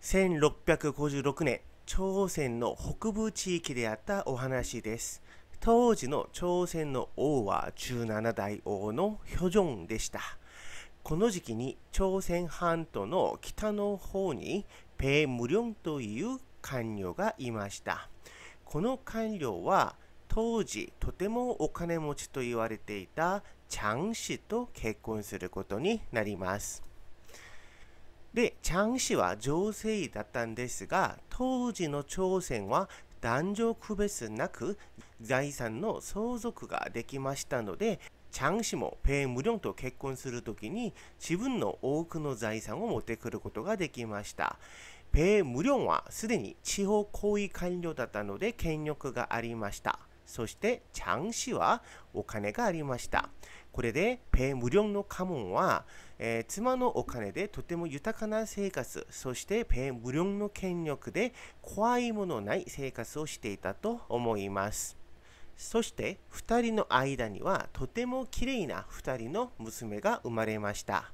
1656年朝鮮の北部地域であったお話です当時の朝鮮の王は17代王のヒョジョンでしたこの時期に朝鮮半島の北の方にペイ・ムリョンという官僚がいましたこの官僚は当時とてもお金持ちと言われていたチャン氏と結婚することになりますで、チャン氏は女性だったんですが、当時の朝鮮は男女区別なく財産の相続ができましたので、チャン氏もペイムリョンと結婚するときに自分の多くの財産を持ってくることができました。ペイムリョンはすでに地方行為官僚だったので権力がありました。そしてチャン氏はお金がありました。これでペ無料の家紋は、えー、妻のお金でとても豊かな生活そしてペ無料の権力で怖いものない生活をしていたと思いますそして2人の間にはとても綺麗な2人の娘が生まれました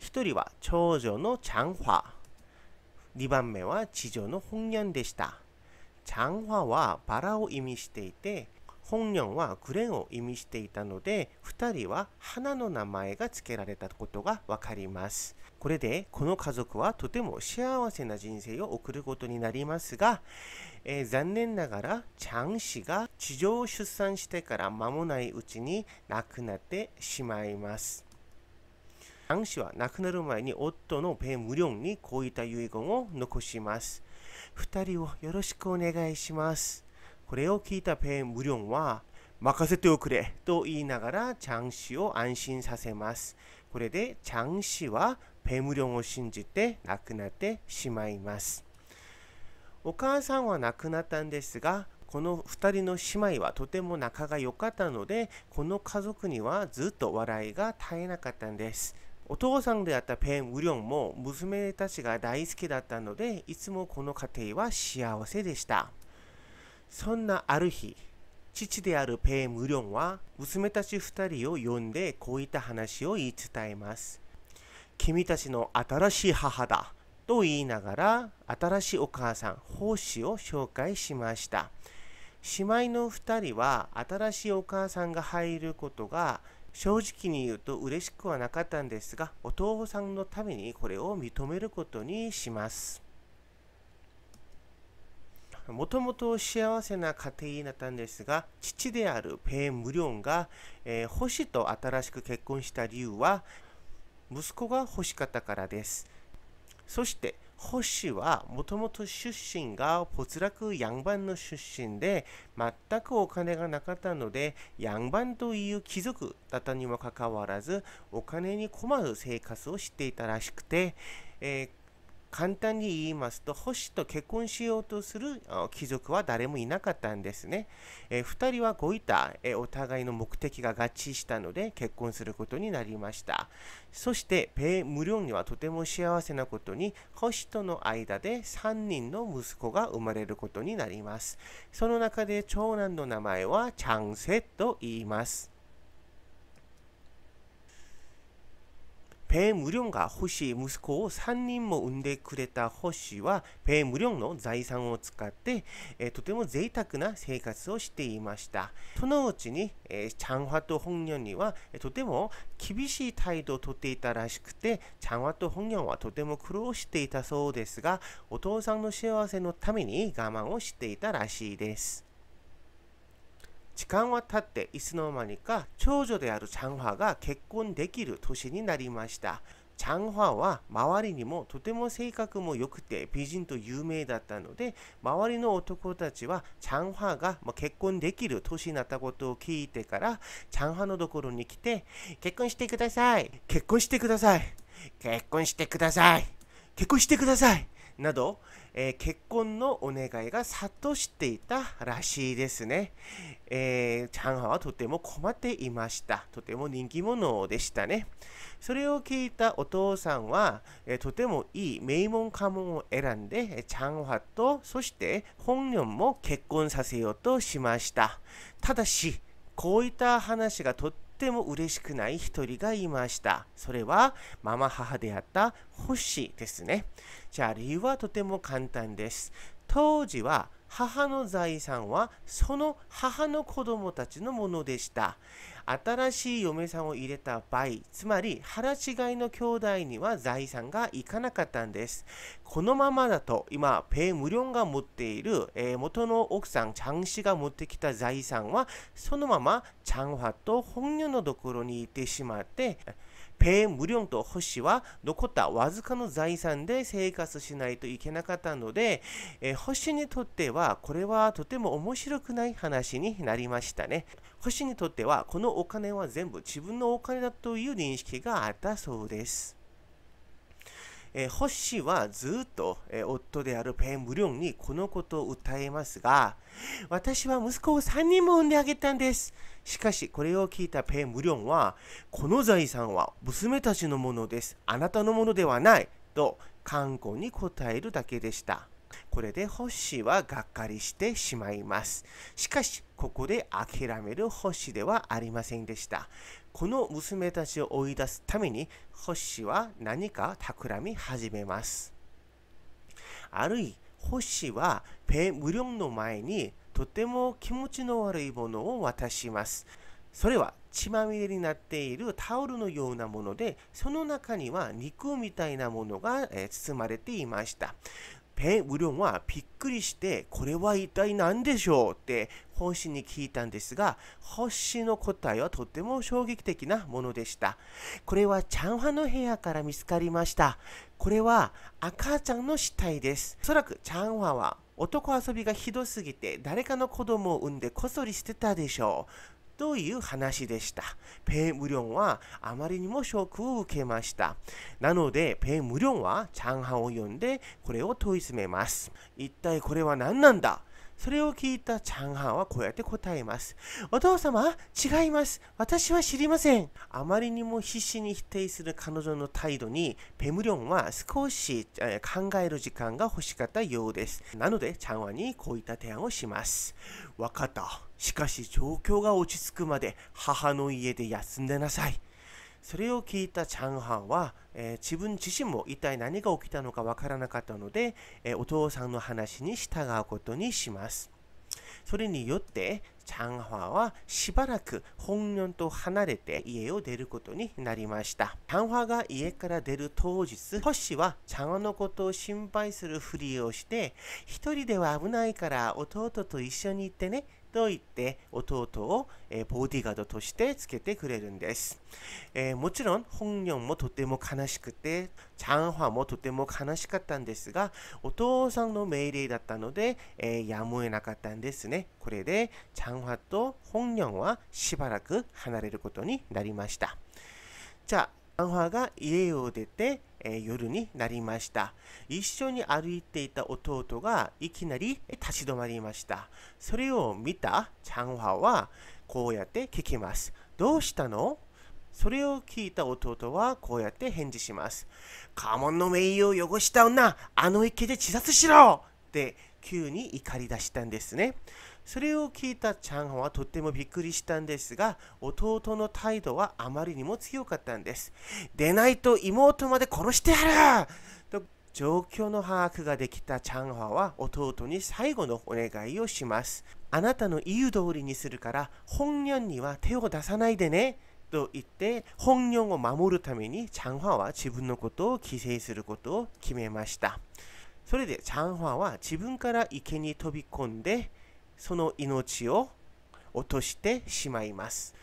1人は長女のチャンファ2番目は次女のホンヤンでしたチャンファはバラを意味していて本名はグレンを意味していたので2人は花の名前が付けられたことが分かりますこれでこの家族はとても幸せな人生を送ることになりますが、えー、残念ながらチャン氏が地上出産してから間もないうちに亡くなってしまいますチャン氏は亡くなる前に夫のペン・ムリョンにこういった遺言を残します2人をよろしくお願いしますこれを聞いたペン・ムリョンは、任せておくれと言いながらチャン氏を安心させます。これでチャン氏はペムリョンを信じて亡くなってしまいます。お母さんは亡くなったんですが、この2人の姉妹はとても仲が良かったので、この家族にはずっと笑いが絶えなかったんです。お父さんであったペン・ウリョンも娘たちが大好きだったので、いつもこの家庭は幸せでした。そんなある日、父であるペイ・ムリョンは娘たち二人を呼んでこういった話を言い伝えます。君たちの新しい母だと言いながら新しいお母さん、奉仕を紹介しました。姉妹の二人は新しいお母さんが入ることが正直に言うと嬉しくはなかったんですがお父さんのためにこれを認めることにします。もともと幸せな家庭だったんですが、父であるペン・ムリョンが、えー、星と新しく結婚した理由は、息子が欲しかったからです。そして、星はもともと出身がポツラクヤンバンの出身で全くお金がなかったのでヤンバンという貴族だったにもかかわらずお金に困る生活をしていたらしくて、えー簡単に言いますと星と結婚しようとする貴族は誰もいなかったんですね、えー、2人はごいた、えー、お互いの目的が合致したので結婚することになりましたそしてペイ・ムリョンにはとても幸せなことに星との間で3人の息子が生まれることになりますその中で長男の名前はチャンセと言いますペイ無量が欲しい息子を3人も産んでくれた星は、ペイ無量の財産を使って、えー、とても贅沢な生活をしていました。そのうちに、えー、チャンハとンニョンには、とても厳しい態度をとっていたらしくて、チャンハとンニョンはとても苦労していたそうですが、お父さんの幸せのために我慢をしていたらしいです。時間は経っていつの間にか長女であるチャンファが結婚できる年になりました。チャンファは周りにもとても性格も良くて美人と有名だったので周りの男たちはチャンファが結婚できる年になったことを聞いてからチャンファのところに来て結婚してください結婚してください結婚してください結婚してくださいなどえー、結婚のお願いが殺到していたらしいですね。えー、チャンハはとても困っていました。とても人気者でしたね。それを聞いたお父さんは、えー、とてもいい名門家紋を選んで、チャンハと、そして本人も結婚させようとしました。ただし、こういった話がとっても嬉しくない一人がいました。それはママ母であった星ですね。じゃあ理由はとても簡単です。当時は母の財産はその母の子供たちのものでした。新しい嫁さんを入れた場合つまり腹違いの兄弟には財産がいかなかったんですこのままだと今ペイ無料が持っている、えー、元の奥さんチャン氏が持ってきた財産はそのままチャンファと本業のところに行ってしまってペンムリョンと星は残ったわずかの財産で生活しないといけなかったので、えー、星にとってはこれはとても面白くない話になりましたね。星にとってはこのお金は全部自分のお金だという認識があったそうです。えー、星はずっと、えー、夫であるペン・無リョンにこのことを訴えますが、私は息子を3人も産んであげたんです。しかしこれを聞いたペ・ムリョンは、この財産は娘たちのものです。あなたのものではない。と、観光に答えるだけでした。これで星はがっかりしてしまいます。しかし、ここで諦める星ではありませんでした。この娘たちを追い出すために、星は何か企み始めます。あるい、星はペ・ムリョンの前にとても気持ちの悪いものを渡します。それは血まみれになっているタオルのようなもので、その中には肉みたいなものが、え包まれていました。ペン・ウリョンはびっくりして、これは一体何でしょうって本心に聞いたんですが、星の答えはとても衝撃的なものでした。これはチャンハの部屋から見つかりました。これは赤ちゃんの死体です。おそらくちゃんは男遊びがひどすぎて誰かの子供を産んでこそりしてたでしょう。という話でした。ペイムリョンはあまりにもショックを受けました。なので、ペイムリョンはチャンハンを呼んでこれを問い詰めます。一体これは何なんだそれを聞いたチャンハンはこうやって答えます。お父様、違います。私は知りません。あまりにも必死に否定する彼女の態度に、ペムリョンは少し、えー、考える時間が欲しかったようです。なので、チャンハンにこういった提案をします。わかった。しかし状況が落ち着くまで母の家で休んでなさい。それを聞いたチャンハンは、えー、自分自身も一体何が起きたのかわからなかったので、えー、お父さんの話に従うことにします。それによって、チャンハンはしばらく本音と離れて家を出ることになりました。チャンハンが家から出る当日、トシはチャンハンのことを心配するふりをして、一人では危ないから弟と一緒に行ってねと言って弟を、えー、ボディガードとしてつけてくれるんです、えー、もちろん本人もとても悲しくてチャンハもとても悲しかったんですがお父さんの命令だったので、えー、やむを得なかったんですねこれでチャンフと本人はしばらく離れることになりましたじゃあャンファが家を出て、えー、夜になりました。一緒に歩いていた弟がいきなり立ち止まりました。それを見たチャンファはこうやって聞きます。どうしたのそれを聞いた弟はこうやって返事します。家紋の名誉を汚した女、あの池で自殺しろって急に怒り出したんですね。それを聞いたチャンホンはとってもびっくりしたんですが、弟の態度はあまりにも強かったんです。でないと妹まで殺してやる状況の把握ができたチャンホは弟に最後のお願いをします。あなたの言う通りにするから、本人には手を出さないでね。と言って本人を守るためにチャンファは自分のことを規制することを決めましたそれでチャンファは自分から池に飛び込んでその命を落としてしまいます。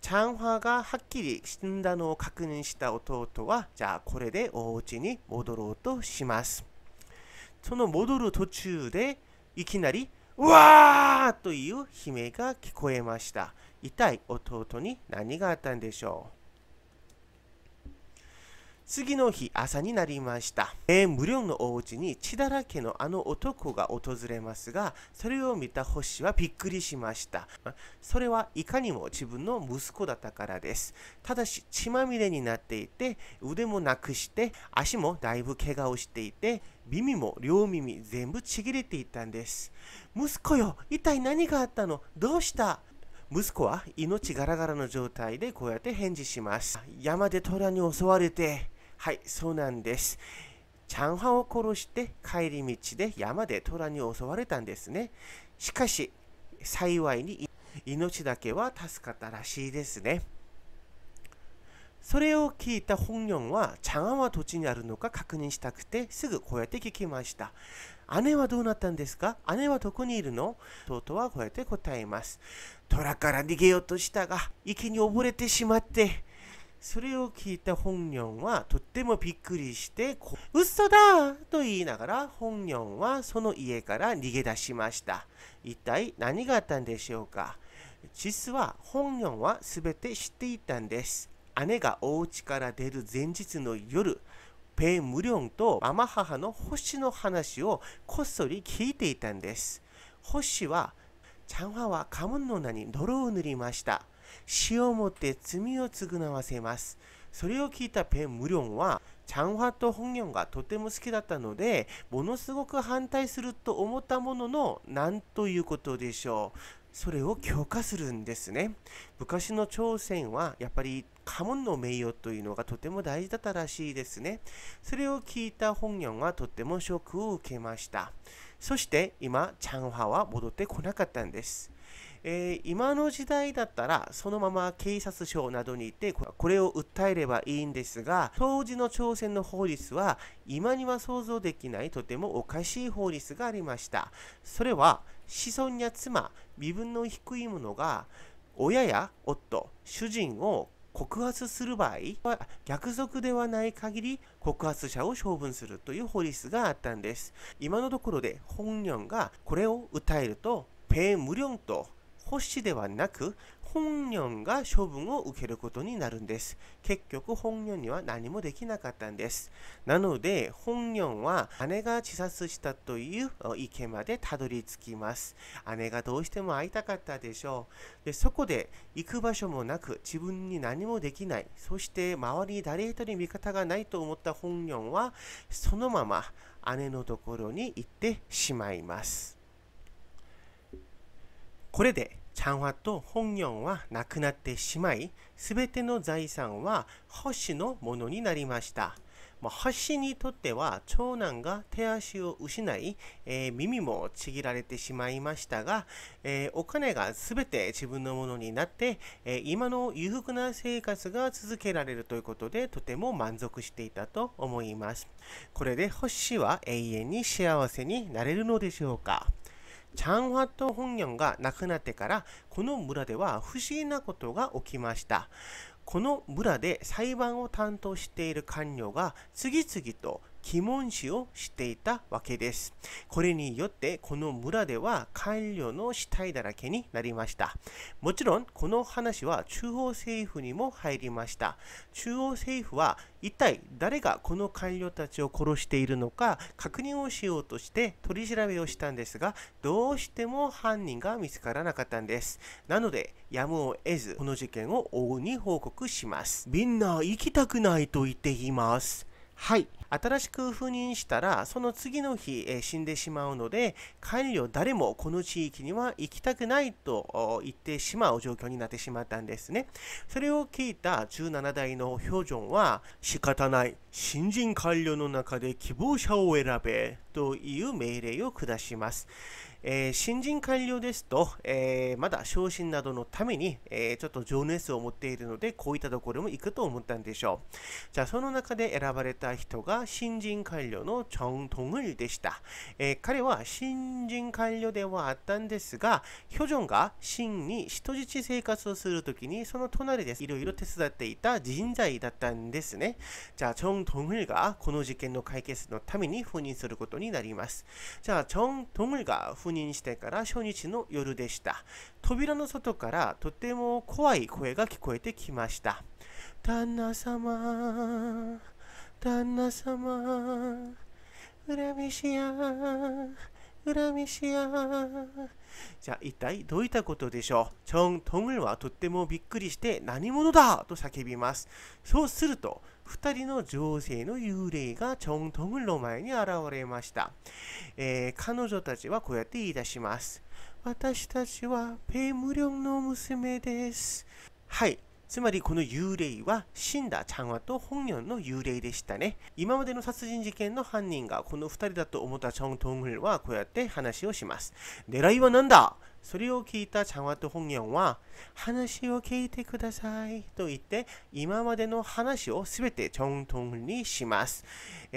チャンファがはっきり死んだのを確認した弟は、じゃあこれでお家に戻ろうとします。その戻る途中で、いきなり、うわーという悲鳴が聞こえました。一体弟に何があったんでしょう次の日朝になりました。えー、無料のお家に血だらけのあの男が訪れますが、それを見た星はびっくりしました。それはいかにも自分の息子だったからです。ただし血まみれになっていて、腕もなくして、足もだいぶ怪我をしていて、耳も両耳全部ちぎれていたんです。息子よ、一体何があったのどうした息子は命ガラガラの状態でこうやって返事します。山で虎に襲われて、はい、そうなんです。チャンハンを殺して帰り道で山で虎に襲われたんですね。しかし、幸いに命だけは助かったらしいですね。それを聞いた本ンは、チャンハンは土地にあるのか確認したくて、すぐこうやって聞きました。姉はどうなったんですか姉はどこにいるの弟はこうやって答えます。虎から逃げようとしたが、池に溺れてしまって、それを聞いた本人はとってもびっくりして「嘘だ!」と言いながら本人はその家から逃げ出しました一体何があったんでしょうか実は本人は全て知っていたんです姉がお家から出る前日の夜ペン・ムリョンとママ母の星の話をこっそり聞いていたんです星は「ちゃんはは家紋の名に泥を塗りました」死をもって罪を償わせます。それを聞いたペン・ムリョンは、チャンファとホンギョンがとても好きだったので、ものすごく反対すると思ったものの、なんということでしょう。それを強化するんですね。昔の朝鮮はやっぱり家紋の名誉というのがとても大事だったらしいですね。それを聞いた本人はとてもショックを受けました。そして今、チャンファは戻ってこなかったんです。えー、今の時代だったらそのまま警察署などに行ってこれを訴えればいいんですが当時の朝鮮の法律は今には想像できないとてもおかしい法律がありましたそれは子孫や妻身分の低い者が親や夫主人を告発する場合は逆賊ではない限り告発者を処分するという法律があったんです今のところで本人がこれを訴えるとペ無リと星ではなく本人が処分を受けることになるんです。結局本人には何もできなかったんです。なので本人は姉が自殺したという池までたどり着きます。姉がどうしても会いたかったでしょう。でそこで行く場所もなく自分に何もできない。そして周りに誰一人味方がないと思った本人はそのまま姉のところに行ってしまいます。これでチャンワと本ンンは亡くなってしまい、すべての財産は星のものになりました。まあ、星にとっては長男が手足を失い、えー、耳もちぎられてしまいましたが、えー、お金が全て自分のものになって、えー、今の裕福な生活が続けられるということでとても満足していたと思いますこれで星は永遠に幸せになれるのでしょうかチャンット本源が亡くなってからこの村では不思議なことが起きましたこの村で裁判を担当している官僚が次々と鬼門死をしていたわけです。これによってこの村では官僚の死体だらけになりました。もちろんこの話は中央政府にも入りました。中央政府は一体誰がこの官僚たちを殺しているのか確認をしようとして取り調べをしたんですがどうしても犯人が見つからなかったんですなのでやむを得ずこの事件を王に報告しますみんな行きたくないと言っていますはい新しく赴任したらその次の日、えー、死んでしまうので帰りを誰もこの地域には行きたくないと言ってしまう状況になってしまったんですねそれを聞いた17代の表情は仕方ない新人官僚の中で希望者を選べという命令を下します。えー、新人官僚ですと、えー、まだ昇進などのために、えー、ちょっと情熱を持っているので、こういったところも行くと思ったんでしょう。じゃあ、その中で選ばれた人が新人官僚のチョン・トングルでした、えー、彼は新人官僚ではあったんですが、ヒョジョンが真に人質生活をするときに、その隣でいろいろ手伝っていた人材だったんですね。じゃあ、チョントンルがこの事件の解決のために赴任することになります。じゃあ、チョン・トンルが赴任してから初日の夜でした。扉の外からとても怖い声が聞こえてきました。旦那様、旦那様、恨みしや、恨みしや、じゃあ一体どういったことでしょうチョン・トングルはとってもびっくりして何者だと叫びます。そうすると、2人の女性の幽霊がチョン・トングルの前に現れました、えー、彼女たちはこうやって言い出します。私たちはペムリョンの娘です。はい、つまりこの幽霊は死んだちゃんわとホンヨンの幽霊でしたね。今までの殺人事件の犯人がこの2人だと思ったチョン・トンフルはこうやって話をします。狙いは何だそれを聞いたチャンワとホンヨンは話を聞いてくださいと言って今までの話をすべてチョン・トンフルにします。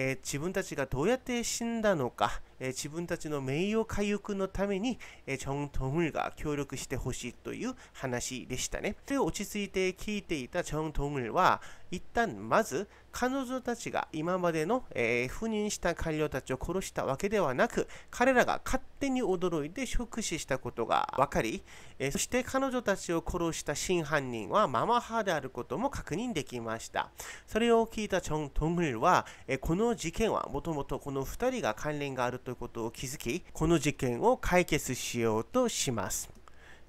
えー、自分たちがどうやって死んだのか、えー、自分たちの名誉回復のために、えー、チョン・トムルが協力してほしいという話でしたね。それを落ち着いて聞いていたチョン・トムルは、一旦まず彼女たちが今までの、えー、赴任した官僚たちを殺したわけではなく、彼らが勝手に驚いて触死したことが分かり、えー、そして彼女たちを殺した真犯人はママ派であることも確認できました。それを聞いたチョン・トムルは、えー、このの事件はもともとこの2人が関連があるということを気づきこの事件を解決しようとします、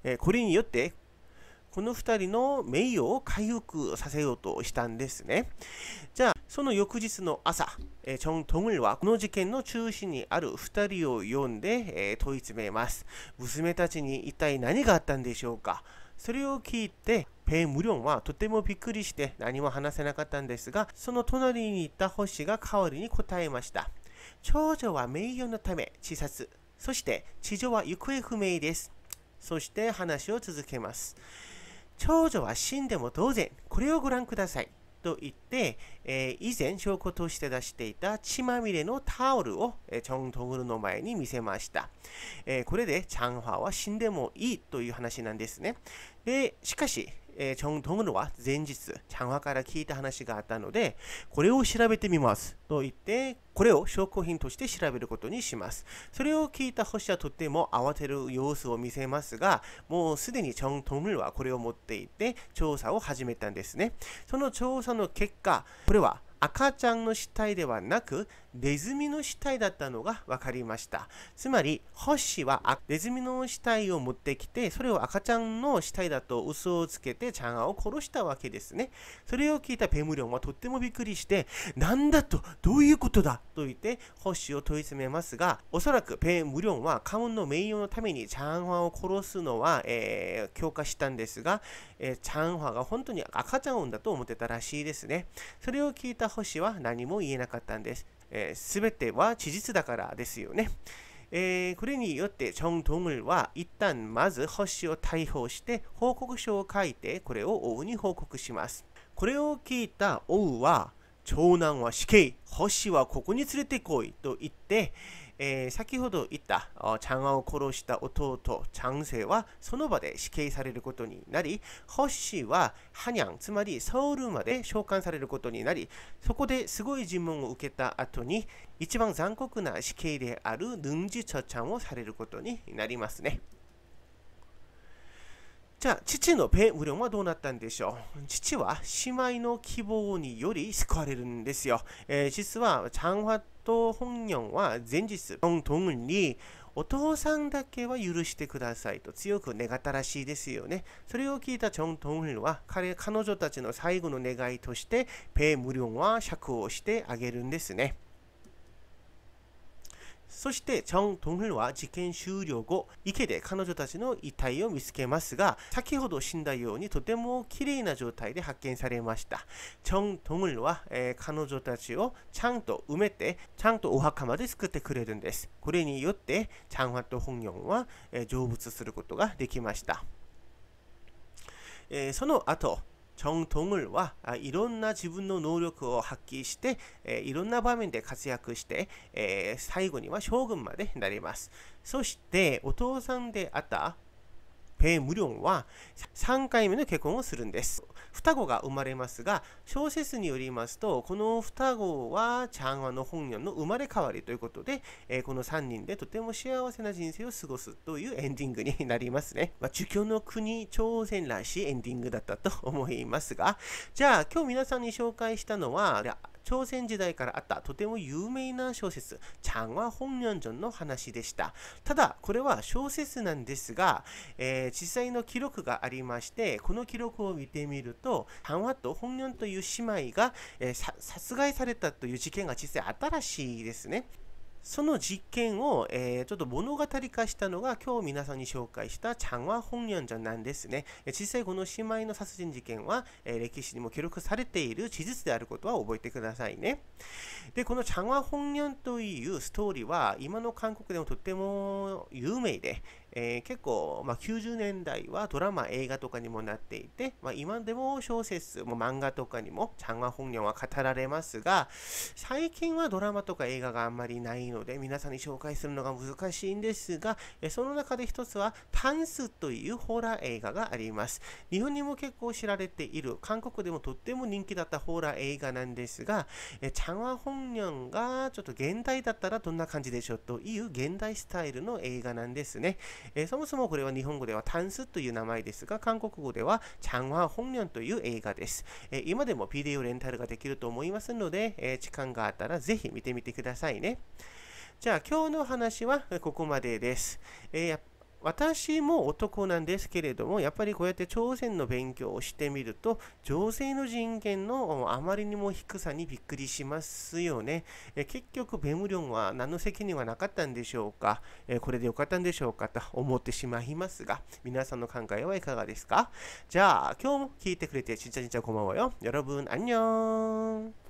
えこれによってこの2人の名誉を回復させようとしたんですねじゃあその翌日の朝、えー、チョン・トムルはこの事件の中心にある2人を呼んで、えー、問い詰めます娘たちに一体何があったんでしょうかそれを聞いてペイムリョンはとてもびっくりして何も話せなかったんですが、その隣にいた星が代わりに答えました。長女は名誉のため自殺。そして地上は行方不明です。そして話を続けます。長女は死んでも当然、これをご覧ください。といって、えー、以前証拠として出していた血まみれのタオルを、えチョン・トグルの前に見せました、えー、これでチャン・ファは死んでもいいという話なんですねでしかしえー、チョン・トムのは前日、ちゃんわから聞いた話があったので、これを調べてみますと言って、これを証拠品として調べることにします。それを聞いた星はとても慌てる様子を見せますが、もうすでにチョン・トムルはこれを持っていて調査を始めたんですね。その調査の結果、これは赤ちゃんの死体ではなく、ネズミの死体だったのが分かりました。つまり、ホッシーはネズミの死体を持ってきて、それを赤ちゃんの死体だと嘘をつけて、チャンアを殺したわけですね。それを聞いたペムリョンはとってもびっくりして、なんだと、どういうことだと言って、ホッシーを問い詰めますが、おそらくペムリョンはカオンの名誉のためにチャンハを殺すのは、えー、強化したんですが、えー、チャンハが本当に赤ちゃんだと思ってたらしいですね。それを聞いたホッシーは何も言えなかったんです。え全ては事実だからですよね。えー、これによってチョン・トンルは一旦まず星を逮捕して報告書を書いてこれを王に報告します。これを聞いた王は長男は死刑星はここに連れてこいと言って、えー、先ほど言ったチャンアを殺した弟チャンセはその場で死刑されることになりホッシーはハニャンつまりソウルまで召喚されることになりそこですごい尋問を受けた後に一番残酷な死刑であるヌンジチョちゃんをされることになりますね。じゃあ、父のペウリョンはどうなったんでしょう父は姉妹の希望により救われるんですよ。えー、実は、チャンハとホンヨンは前日、ン・ト同ンにお父さんだけは許してくださいと強く願ったらしいですよね。それを聞いたチョン・トンヒルは彼彼女たちの最後の願いとしてペイ・ムリョンは釈をしてあげるんですね。そしてチャン・トンヘルは事件終了後池で彼女たちの遺体を見つけますが先ほど死んだようにとても綺麗な状態で発見されましたチャン・トンヘルは、えー、彼女たちをちゃんと埋めてちゃんとお墓まで作ってくれるんですこれによってチャンハッホンヨンは、えー、成仏することができました、えー、その後ョン정통はいろんな自分の能力を発揮して、えいろんな場面で活躍して、え最後には将軍までなります。そしてお父さんであったペイ・ムリョンは3回目の結婚をするんです。双子が生まれますが小説によりますとこの双子はチャンワの本屋の生まれ変わりということで、えー、この3人でとても幸せな人生を過ごすというエンディングになりますね。まあ、儒教の国朝鮮らしいエンディングだったと思いますがじゃあ今日皆さんに紹介したのは朝鮮時代からあったとても有名な小説、チャンは本明ンの話でした。ただ、これは小説なんですが、えー、実際の記録がありまして、この記録を見てみると、チャンワと本明という姉妹が、えー、殺害されたという事件が実際新しいですね。その実験を、えー、ちょっと物語化したのが今日皆さんに紹介したチャンワ・ホンンジンなんですね。実際この姉妹の殺人事件は、えー、歴史にも記録されている事実であることは覚えてくださいね。で、このチャンワ・ホンンというストーリーは今の韓国でもとっても有名で、えー、結構、まあ、90年代はドラマ、映画とかにもなっていて、まあ、今でも小説、も漫画とかにも、ちゃんが本人は語られますが、最近はドラマとか映画があんまりないので、皆さんに紹介するのが難しいんですが、その中で一つは、タンスというホラー映画があります。日本にも結構知られている、韓国でもとっても人気だったホラー映画なんですが、チャンワ本人がちょっと現代だったらどんな感じでしょうという現代スタイルの映画なんですね。えー、そもそもこれは日本語ではタンスという名前ですが、韓国語ではチャンワ本ンという映画です、えー、今でも p d o レンタルができると思いますので、えー、時間があったらぜひ見てみてくださいね。じゃあ今日の話はここまでです。えー私も男なんですけれどもやっぱりこうやって朝鮮の勉強をしてみると女性の人権のあまりにも低さにびっくりしますよねえ結局ベムリョンは何の責任はなかったんでしょうかえこれでよかったんでしょうかと思ってしまいますが皆さんの考えはいかがですかじゃあ今日も聞いてくれてちっちゃちっちゃこんばんはよ여러분ーん。